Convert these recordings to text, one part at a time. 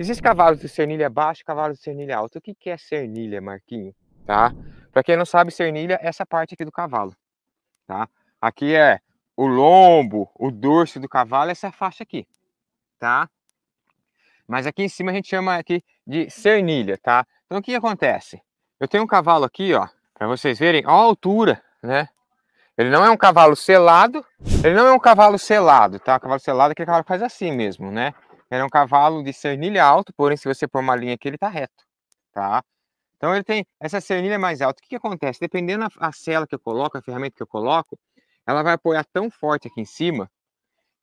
Existe cavalos de cernilha baixa, cavalos de cernilha alta. O que, que é cernilha, Marquinho? Tá? Para quem não sabe, cernilha é essa parte aqui do cavalo, tá? Aqui é o lombo, o dorso do cavalo, essa faixa aqui, tá? Mas aqui em cima a gente chama aqui de cernilha, tá? Então o que acontece? Eu tenho um cavalo aqui, ó, para vocês verem, ó a altura, né? Ele não é um cavalo selado, ele não é um cavalo selado, tá? O cavalo selado é aquele cavalo que faz assim mesmo, né? Era um cavalo de cernilha alto, porém, se você pôr uma linha aqui, ele tá reto, tá? Então, ele tem essa cernilha é mais alta. O que, que acontece? Dependendo da cela que eu coloco, a ferramenta que eu coloco, ela vai apoiar tão forte aqui em cima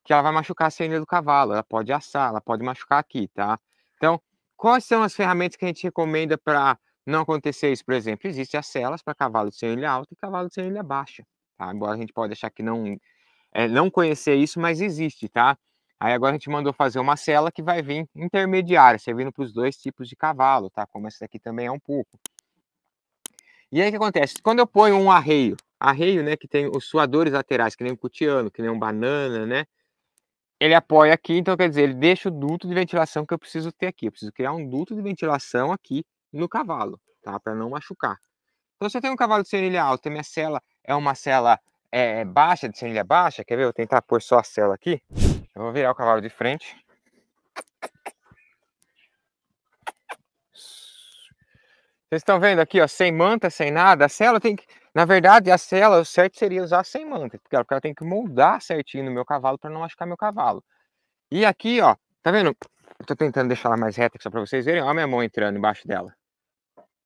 que ela vai machucar a cernilha do cavalo. Ela pode assar, ela pode machucar aqui, tá? Então, quais são as ferramentas que a gente recomenda para não acontecer isso? Por exemplo, existem as celas para cavalo de cernilha alta e cavalo de cernilha baixa, tá? Embora a gente pode achar que não, é, não conhecer isso, mas existe, tá? Aí agora a gente mandou fazer uma cela que vai vir intermediária, servindo para os dois tipos de cavalo, tá? Como essa daqui também é um pouco. E aí o que acontece? Quando eu ponho um arreio, arreio, né, que tem os suadores laterais, que nem um cutiano, que nem um banana, né? Ele apoia aqui, então quer dizer, ele deixa o duto de ventilação que eu preciso ter aqui. Eu preciso criar um duto de ventilação aqui no cavalo, tá? Para não machucar. Então, se eu tenho um cavalo de senilha alta e minha cela é uma cela é, baixa, de senilha baixa, quer ver? Eu vou tentar pôr só a cela aqui. Eu vou virar o cavalo de frente. Vocês estão vendo aqui, ó, sem manta, sem nada. A cela tem que. Na verdade, a cela, o certo seria usar sem manta, porque ela tem que moldar certinho no meu cavalo para não machucar meu cavalo. E aqui, ó, tá vendo? Eu tô tentando deixar ela mais reta aqui só para vocês verem. Ó, a minha mão entrando embaixo dela.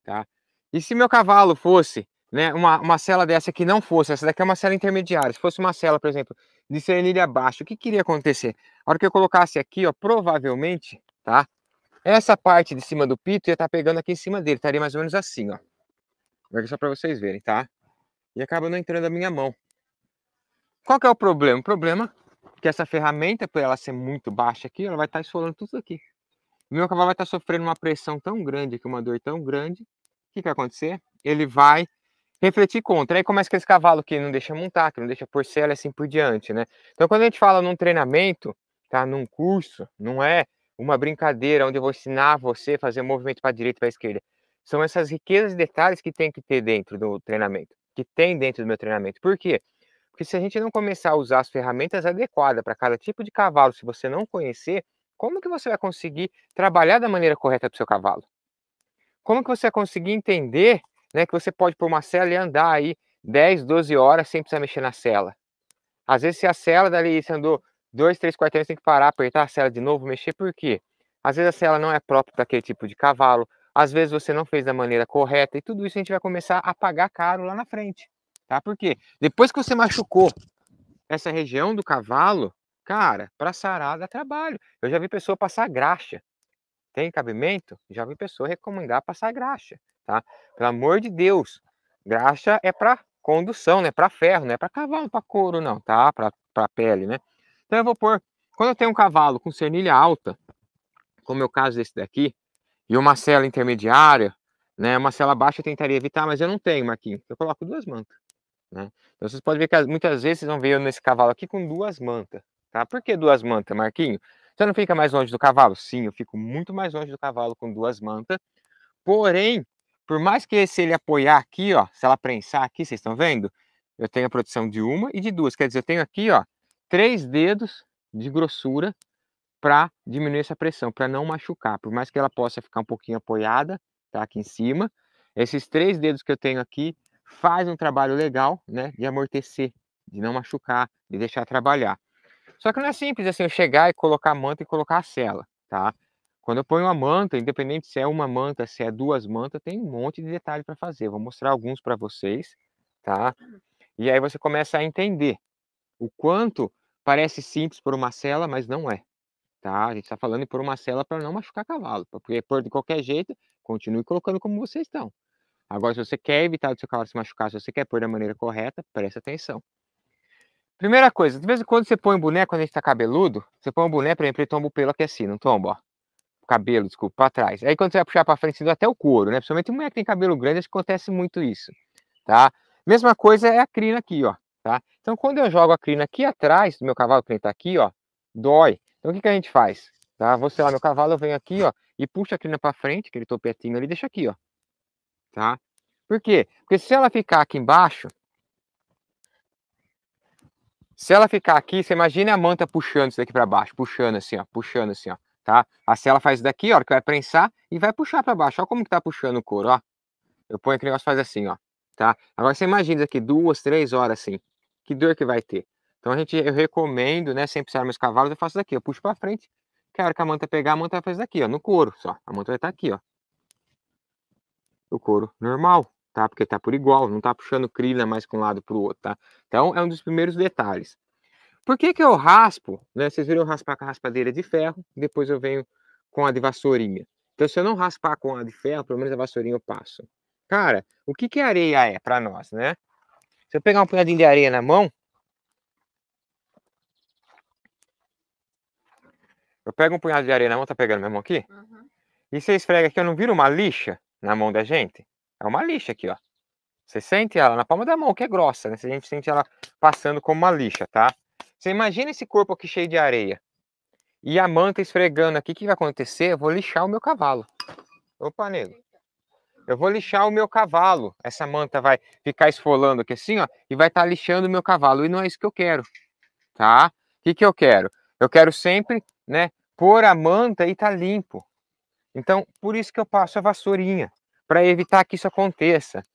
Tá? E se meu cavalo fosse né, uma, uma cela dessa que não fosse, essa daqui é uma cela intermediária, se fosse uma cela, por exemplo, de ele abaixo o que queria acontecer? A hora que eu colocasse aqui, ó, provavelmente, tá? Essa parte de cima do pito ia estar tá pegando aqui em cima dele, estaria mais ou menos assim, ó. Vou só para vocês verem, tá? E acaba não entrando a minha mão. Qual que é o problema? O problema é que essa ferramenta, por ela ser muito baixa aqui, ela vai estar tá esfolando tudo aqui. O meu cavalo vai estar tá sofrendo uma pressão tão grande, aqui, uma dor tão grande, o que, que vai acontecer? Ele vai refletir contra. Aí começa esse cavalo que não deixa montar, que não deixa porcela e assim por diante, né? Então, quando a gente fala num treinamento, tá? Num curso, não é uma brincadeira onde eu vou ensinar você a fazer movimento para a direita e para a esquerda. São essas riquezas e detalhes que tem que ter dentro do treinamento, que tem dentro do meu treinamento. Por quê? Porque se a gente não começar a usar as ferramentas adequadas para cada tipo de cavalo, se você não conhecer, como que você vai conseguir trabalhar da maneira correta para o seu cavalo? Como que você vai conseguir entender né? Que você pode pôr uma cela e andar aí 10, 12 horas sem precisar mexer na cela. Às vezes, se a cela dali você andou 2, 3 quarteirões, tem que parar, apertar a cela de novo, mexer, por quê? Às vezes a cela não é própria para aquele tipo de cavalo, às vezes você não fez da maneira correta, e tudo isso a gente vai começar a pagar caro lá na frente, tá? Porque depois que você machucou essa região do cavalo, cara, para sarar dá trabalho. Eu já vi pessoa passar graxa tem cabimento? Já vi pessoa recomendar passar graxa, tá? Pelo amor de Deus, graxa é para condução, né? Para ferro, não é para cavalo, para couro, não, tá? Para pele, né? Então eu vou pôr. Quando eu tenho um cavalo com cernilha alta, como é o caso desse daqui, e uma cela intermediária, né? Uma cela baixa eu tentaria evitar, mas eu não tenho, Marquinhos. Eu coloco duas mantas, né? Então vocês podem ver que muitas vezes vocês vão ver eu nesse cavalo aqui com duas mantas, tá? Por que duas mantas, Marquinhos? Você não fica mais longe do cavalo? Sim, eu fico muito mais longe do cavalo com duas mantas. Porém, por mais que se ele apoiar aqui, ó, se ela prensar aqui, vocês estão vendo? Eu tenho a produção de uma e de duas. Quer dizer, eu tenho aqui, ó, três dedos de grossura para diminuir essa pressão, para não machucar. Por mais que ela possa ficar um pouquinho apoiada, tá aqui em cima, esses três dedos que eu tenho aqui faz um trabalho legal, né, de amortecer, de não machucar, de deixar trabalhar. Só que não é simples assim eu chegar e colocar a manta e colocar a cela, tá? Quando eu ponho uma manta, independente se é uma manta, se é duas mantas, tem um monte de detalhe para fazer. Vou mostrar alguns para vocês, tá? E aí você começa a entender o quanto parece simples por uma cela, mas não é. Tá? A gente está falando por uma cela para não machucar cavalo, porque por de qualquer jeito, continue colocando como vocês estão. Agora, se você quer evitar o seu cavalo se machucar, se você quer pôr da maneira correta, preste atenção. Primeira coisa, de vez em quando você põe um boneco quando a gente tá cabeludo, você põe um boneco, por exemplo, ele tomba o pelo aqui assim, não tomba, ó. cabelo, desculpa, pra trás. Aí quando você vai puxar pra frente, você dá até o couro, né? Principalmente mulher que tem cabelo grande, acho que acontece muito isso, tá? Mesma coisa é a crina aqui, ó, tá? Então quando eu jogo a crina aqui atrás do meu cavalo, que ele tá aqui, ó, dói. Então o que, que a gente faz? Tá? Vou, sei lá, meu cavalo, eu venho aqui, ó, e puxo a crina pra frente, aquele topetinho ali, deixa aqui, ó. Tá? Por quê? Porque se ela ficar aqui embaixo, se ela ficar aqui, você imagina a manta puxando isso daqui para baixo, puxando assim, ó, puxando assim, ó, tá? A cela faz daqui, ó, que vai prensar e vai puxar para baixo. Olha como que tá puxando o couro, ó. Eu ponho aquele negócio faz assim, ó, tá? Agora você imagina daqui duas, três horas assim, que dor que vai ter. Então a gente, eu recomendo, né, sempre precisar meus cavalos, eu faço daqui, eu puxo para frente, que a hora que a manta pegar, a manta vai fazer daqui, ó, no couro só. A manta vai estar tá aqui, ó. O couro normal, tá? Porque tá por igual, não tá puxando crina mais com um lado para o outro, tá? Então é um dos primeiros detalhes. Por que que eu raspo, né? Vocês viram eu raspar com a raspadeira de ferro, depois eu venho com a de vassourinha. Então se eu não raspar com a de ferro, pelo menos a vassourinha eu passo. Cara, o que que areia é para nós, né? Se eu pegar um punhadinho de areia na mão, eu pego um punhado de areia na mão, tá pegando minha mão aqui? Uhum. E você esfrega aqui, eu não viro uma lixa na mão da gente? É uma lixa aqui, ó. Você sente ela na palma da mão, que é grossa, né? A gente sente ela passando como uma lixa, tá? Você imagina esse corpo aqui cheio de areia. E a manta esfregando aqui, o que vai acontecer? Eu vou lixar o meu cavalo. Opa, nego. Eu vou lixar o meu cavalo. Essa manta vai ficar esfolando aqui assim, ó, e vai estar tá lixando o meu cavalo. E não é isso que eu quero, tá? O que, que eu quero? Eu quero sempre, né, pôr a manta e tá limpo. Então, por isso que eu passo a vassourinha para evitar que isso aconteça.